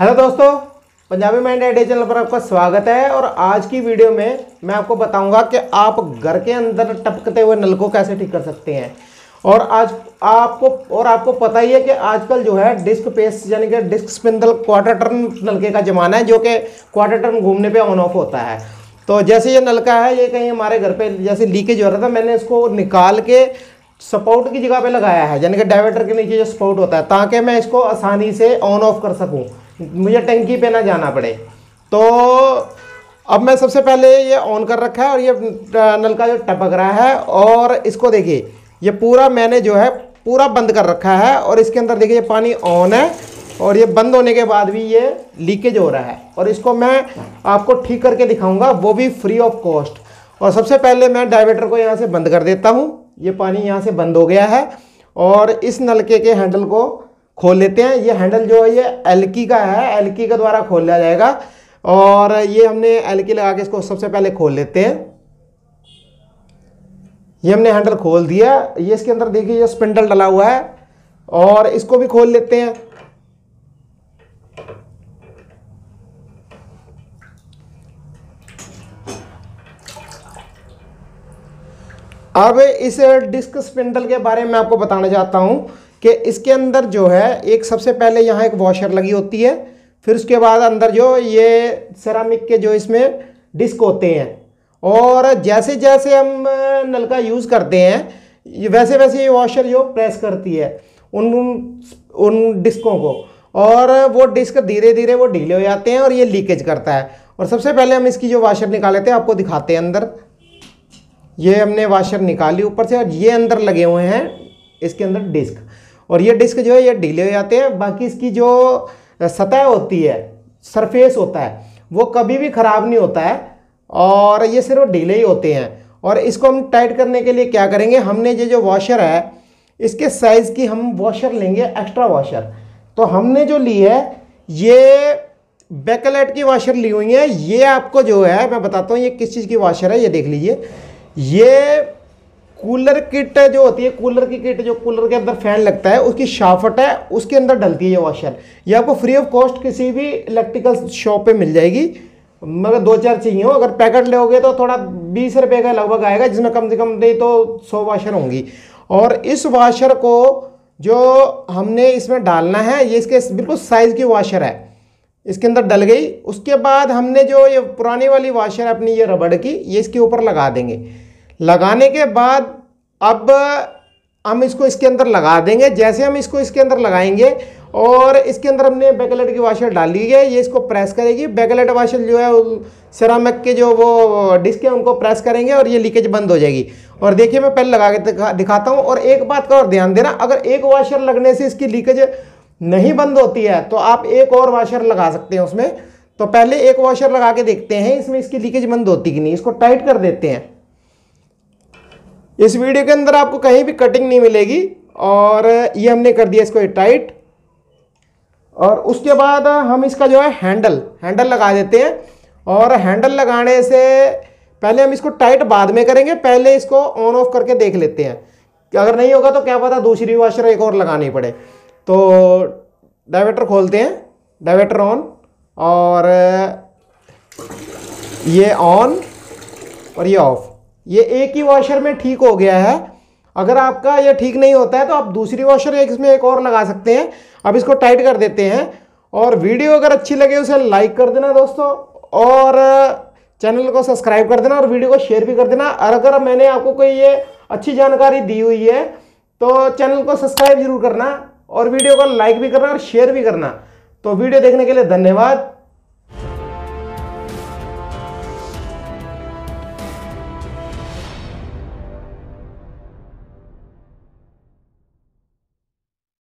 hello दोस्तों Punjabi mind idea channel पर आपका स्वागत है और आज की वीडियो में मैं आपको बताऊंगा कि आप घर के अंदर टपकते हुए नल को कैसे ठीक कर सकते हैं और आज आपको और आपको पता ही है कि आजकल जो है डिस्क पेस्ट यानी कि डिस्क स्पिंडल क्वार्टर टर्न नलके का ज़माना है जो कि क्वार्टर टर्न घूमने पे ऑन ऑफ होता है तो जैसे ये नलका है ये कहीं हमारे घर पे जैसे लीकेज हो रहा था मैंने इसको निकाल के सपोर्ट की जगह पे लगाया है यानी कि डाइवर्टर के नीचे जो सपोर्ट होता है ताकि मैं इसको आसानी से ऑन ऑफ कर सकूँ मुझे टंकी पे ना जाना पड़े तो अब मैं सबसे पहले ये ऑन कर रखा है और ये नल का जो टपक रहा है और इसको देखिए ये पूरा मैंने जो है पूरा बंद कर रखा है और इसके अंदर देखिए ये पानी ऑन है और ये बंद होने के बाद भी ये लीकेज हो रहा है और इसको मैं आपको ठीक करके दिखाऊंगा वो भी फ्री ऑफ कॉस्ट और सबसे पहले मैं डायवेटर को यहाँ से बंद कर देता हूँ ये पानी यहाँ से बंद हो गया है और इस नलके के हैंडल को खोल लेते हैं ये हैंडल जो है ये एलकी का है एलकी का द्वारा खोल लिया जाएगा और ये हमने एलकी लगा के इसको सबसे पहले खोल लेते हैं ये हमने हैंडल खोल दिया ये इसके अंदर देखिए ये स्पिंडल डला हुआ है और इसको भी खोल लेते हैं अब इस डिस्क स्पिंडल के बारे में आपको बताना चाहता हूं कि इसके अंदर जो है एक सबसे पहले यहाँ एक वॉशर लगी होती है फिर उसके बाद अंदर जो ये सेरामिक के जो इसमें डिस्क होते हैं और जैसे जैसे हम नल का यूज़ करते हैं वैसे वैसे ये वॉशर जो प्रेस करती है उन उन डिस्कों को और वो डिस्क धीरे धीरे वो ढीले हो जाते हैं और ये लीकेज करता है और सबसे पहले हम इसकी जो वाशर निकाले थे आपको दिखाते हैं अंदर ये हमने वाशर निकाली ऊपर से और ये अंदर लगे हुए हैं इसके अंदर डिस्क और ये डिस्क जो है ये ढीले हो जाते हैं बाकी इसकी जो सतह होती है सरफेस होता है वो कभी भी ख़राब नहीं होता है और ये सिर्फ ढीले ही होते हैं और इसको हम टाइट करने के लिए क्या करेंगे हमने ये जो वॉशर है इसके साइज़ की हम वॉशर लेंगे एक्स्ट्रा वॉशर तो हमने जो ली है ये बैकलाइट की वॉशर ली हुई है ये आपको जो है मैं बताता हूँ ये किस चीज़ की वॉशर है ये देख लीजिए ये कूलर किट जो होती है कूलर की किट जो कूलर के अंदर फैन लगता है उसकी शाफट है उसके अंदर डलती है ये वॉशर ये आपको फ्री ऑफ कॉस्ट किसी भी इलेक्ट्रिकल शॉप पे मिल जाएगी मगर दो चार चाहिए हो अगर पैकेट लोगे तो थोड़ा बीस रुपए का लगभग आएगा जिसमें कम से कम नहीं तो सौ वाशर होंगी और इस वाशर को जो हमने इसमें डालना है ये इसके बिल्कुल साइज़ की वाशर है इसके अंदर डल गई उसके बाद हमने जो ये पुरानी वाली वाशर अपनी ये रबड़ की ये इसके ऊपर लगा देंगे लगाने के बाद अब हम इसको इसके अंदर लगा देंगे जैसे हम इसको इसके अंदर लगाएंगे और इसके अंदर हमने बैकलाइट की वाशर डाली है ये इसको प्रेस करेगी बैकलाइट वाशर जो है सिरामक के जो वो डिस्क है उनको प्रेस करेंगे और ये लीकेज बंद हो जाएगी और देखिए मैं पहले लगा के दिखा, दिखाता हूँ और एक बात का और ध्यान देना अगर एक वाशर लगने से इसकी लीकेज नहीं बंद होती है तो आप एक और वाशर लगा सकते हैं उसमें तो पहले एक वाशर लगा के देखते हैं इसमें इसकी लीकेज बंद होती कि नहीं इसको टाइट कर देते हैं इस वीडियो के अंदर आपको कहीं भी कटिंग नहीं मिलेगी और ये हमने कर दिया इसको टाइट और उसके बाद हम इसका जो है हैंडल हैंडल लगा देते हैं और हैंडल लगाने से पहले हम इसको टाइट बाद में करेंगे पहले इसको ऑन ऑफ करके देख लेते हैं कि अगर नहीं होगा तो क्या पता दूसरी वॉशर एक और लगानी पड़े तो डाइवेटर खोलते हैं डाइवेटर ऑन और ये ऑन और ये ऑफ़ ये एक ही वॉशर में ठीक हो गया है अगर आपका ये ठीक नहीं होता है तो आप दूसरी वॉशर एक इसमें एक और लगा सकते हैं अब इसको टाइट कर देते हैं और वीडियो अगर अच्छी लगे उसे लाइक कर देना दोस्तों और चैनल को सब्सक्राइब कर देना और वीडियो को शेयर भी कर देना और अगर मैंने आपको कोई ये अच्छी जानकारी दी हुई है तो चैनल को सब्सक्राइब जरूर करना और वीडियो को लाइक भी करना और शेयर भी करना तो वीडियो देखने के लिए धन्यवाद